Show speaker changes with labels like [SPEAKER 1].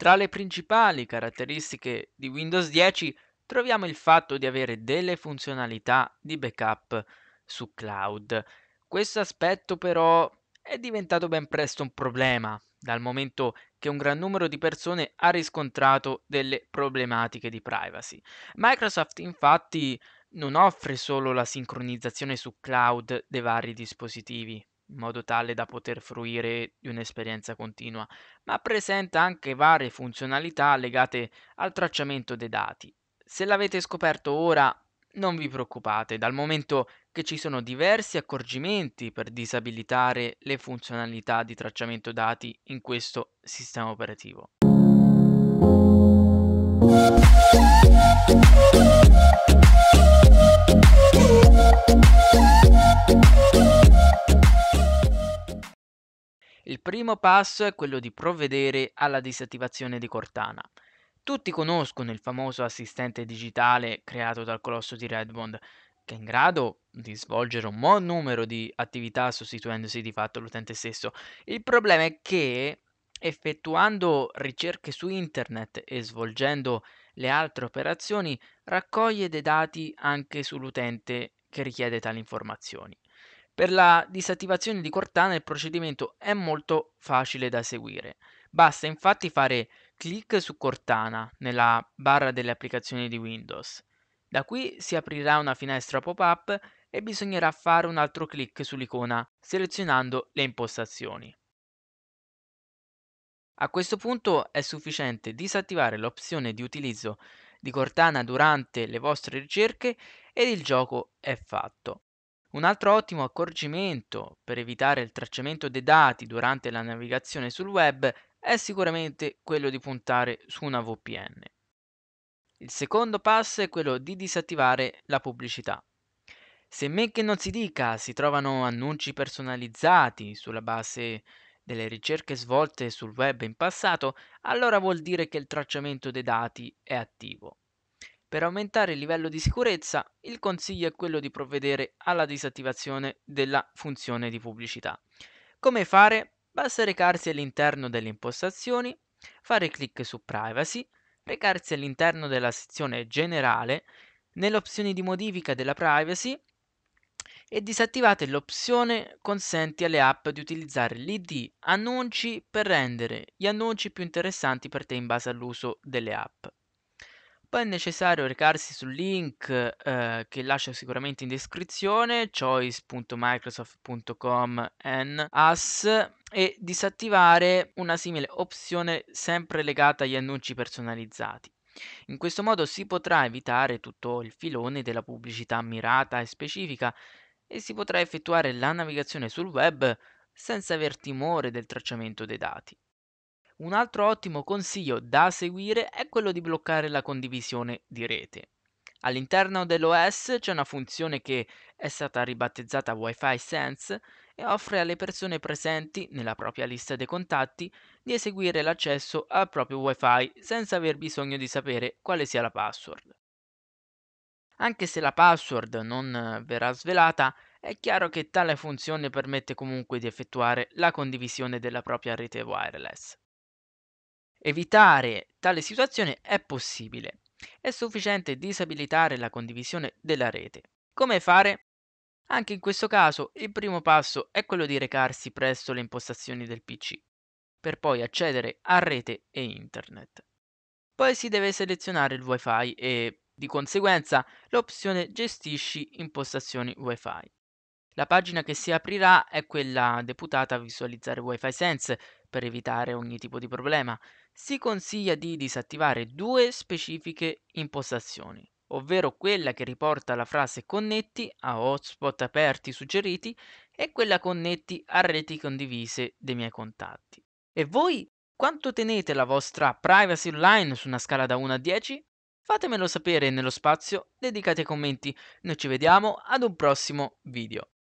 [SPEAKER 1] Tra le principali caratteristiche di Windows 10 troviamo il fatto di avere delle funzionalità di backup su cloud. Questo aspetto però è diventato ben presto un problema, dal momento che un gran numero di persone ha riscontrato delle problematiche di privacy. Microsoft infatti non offre solo la sincronizzazione su cloud dei vari dispositivi, in modo tale da poter fruire di un'esperienza continua, ma presenta anche varie funzionalità legate al tracciamento dei dati. Se l'avete scoperto ora, non vi preoccupate, dal momento che ci sono diversi accorgimenti per disabilitare le funzionalità di tracciamento dati in questo sistema operativo. primo passo è quello di provvedere alla disattivazione di Cortana. Tutti conoscono il famoso assistente digitale creato dal colosso di Redmond, che è in grado di svolgere un buon numero di attività sostituendosi di fatto l'utente stesso. Il problema è che effettuando ricerche su internet e svolgendo le altre operazioni, raccoglie dei dati anche sull'utente che richiede tali informazioni. Per la disattivazione di Cortana il procedimento è molto facile da seguire. Basta infatti fare clic su Cortana nella barra delle applicazioni di Windows. Da qui si aprirà una finestra pop-up e bisognerà fare un altro clic sull'icona selezionando le impostazioni. A questo punto è sufficiente disattivare l'opzione di utilizzo di Cortana durante le vostre ricerche ed il gioco è fatto. Un altro ottimo accorgimento per evitare il tracciamento dei dati durante la navigazione sul web è sicuramente quello di puntare su una VPN. Il secondo passo è quello di disattivare la pubblicità. Se men che non si dica si trovano annunci personalizzati sulla base delle ricerche svolte sul web in passato, allora vuol dire che il tracciamento dei dati è attivo. Per aumentare il livello di sicurezza, il consiglio è quello di provvedere alla disattivazione della funzione di pubblicità. Come fare? Basta recarsi all'interno delle impostazioni, fare clic su Privacy, recarsi all'interno della sezione Generale, nelle opzioni di modifica della privacy e disattivate l'opzione consenti alle app di utilizzare l'ID annunci per rendere gli annunci più interessanti per te in base all'uso delle app. Poi è necessario recarsi sul link, ehm, che lascio sicuramente in descrizione, choice.microsoft.com/en/as e disattivare una simile opzione sempre legata agli annunci personalizzati. In questo modo si potrà evitare tutto il filone della pubblicità mirata e specifica e si potrà effettuare la navigazione sul web senza aver timore del tracciamento dei dati. Un altro ottimo consiglio da seguire è quello di bloccare la condivisione di rete. All'interno dell'OS c'è una funzione che è stata ribattezzata Wi-Fi Sense e offre alle persone presenti nella propria lista dei contatti di eseguire l'accesso al proprio Wi-Fi senza aver bisogno di sapere quale sia la password. Anche se la password non verrà svelata, è chiaro che tale funzione permette comunque di effettuare la condivisione della propria rete wireless. Evitare tale situazione è possibile. È sufficiente disabilitare la condivisione della rete. Come fare? Anche in questo caso il primo passo è quello di recarsi presso le impostazioni del PC, per poi accedere a rete e internet. Poi si deve selezionare il wifi e di conseguenza l'opzione gestisci impostazioni wifi. La pagina che si aprirà è quella deputata a visualizzare Wi-Fi Sense per evitare ogni tipo di problema. Si consiglia di disattivare due specifiche impostazioni, ovvero quella che riporta la frase connetti a hotspot aperti suggeriti e quella connetti a reti condivise dei miei contatti. E voi quanto tenete la vostra privacy online su una scala da 1 a 10? Fatemelo sapere nello spazio dedicate ai commenti. Noi ci vediamo ad un prossimo video.